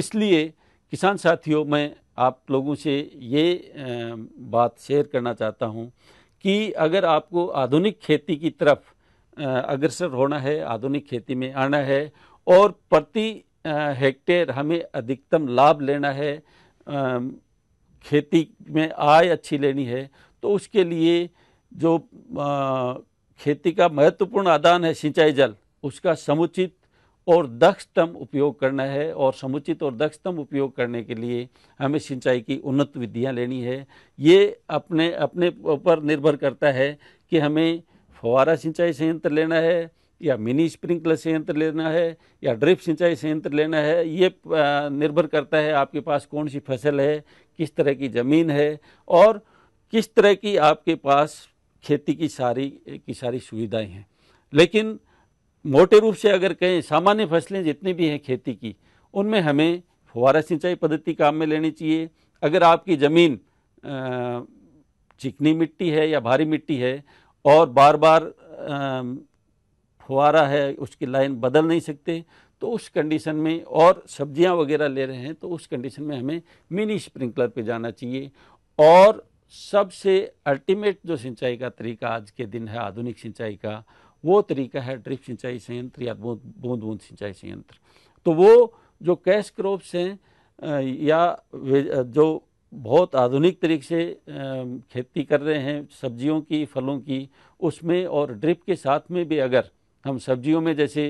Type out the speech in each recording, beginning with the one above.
इसलिए किसान साथियों मैं आप लोगों से ये बात शेयर करना चाहता हूँ कि अगर आपको आधुनिक खेती की तरफ अग्रसर होना है आधुनिक खेती में आना है और प्रति हेक्टेयर हमें अधिकतम लाभ लेना है खेती में आय अच्छी लेनी है तो उसके लिए जो खेती का महत्वपूर्ण आदान है सिंचाई जल उसका समुचित और दक्षतम उपयोग करना है और समुचित और दक्षतम उपयोग करने के लिए हमें सिंचाई की उन्नत विधियां लेनी है ये अपने अपने ऊपर निर्भर करता है कि हमें फवारा सिंचाई संयंत्र लेना है या मिनी स्प्रिंकलर संयंत्र लेना है या ड्रिप सिंचाई संयंत्र लेना है ये निर्भर करता है आपके पास कौन सी फसल है किस तरह की ज़मीन है और किस तरह की आपके पास खेती की सारी की सारी सुविधाएं हैं लेकिन मोटे रूप से अगर कहें सामान्य फसलें जितनी भी हैं खेती की उनमें हमें फुहारा सिंचाई पद्धति काम में लेनी चाहिए अगर आपकी ज़मीन चिकनी मिट्टी है या भारी मिट्टी है और बार बार फुहारा है उसकी लाइन बदल नहीं सकते तो उस कंडीशन में और सब्जियां वगैरह ले रहे हैं तो उस कंडीशन में हमें मिनी स्प्रिंकलर पे जाना चाहिए और सबसे अल्टीमेट जो सिंचाई का तरीका आज के दिन है आधुनिक सिंचाई का वो तरीका है ड्रिप सिंचाई संयंत्र या बूंद बूंद बूंद सिंचाई संयंत्र तो वो जो कैश क्रॉप्स हैं या जो बहुत आधुनिक तरीके से खेती कर रहे हैं सब्जियों की फलों की उसमें और ड्रिप के साथ में भी अगर हम सब्जियों में जैसे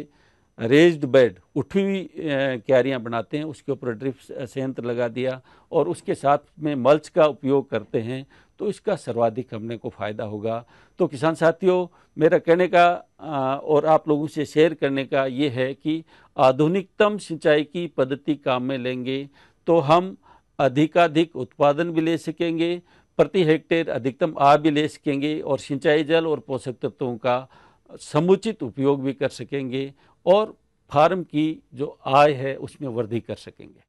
रेज्ड बेड उठी हुई क्यारियाँ बनाते हैं उसके ऊपर ड्रिप संयंत्र लगा दिया और उसके साथ में मल्च का उपयोग करते हैं तो इसका सर्वाधिक हमने को फ़ायदा होगा तो किसान साथियों मेरा कहने का और आप लोगों से शेयर करने का ये है कि आधुनिकतम सिंचाई की पद्धति काम में लेंगे तो हम अधिकाधिक उत्पादन भी ले सकेंगे प्रति हेक्टेयर अधिकतम आ भी ले सकेंगे और सिंचाई जल और पोषक तत्वों का समुचित उपयोग भी कर सकेंगे और फार्म की जो आय है उसमें वृद्धि कर सकेंगे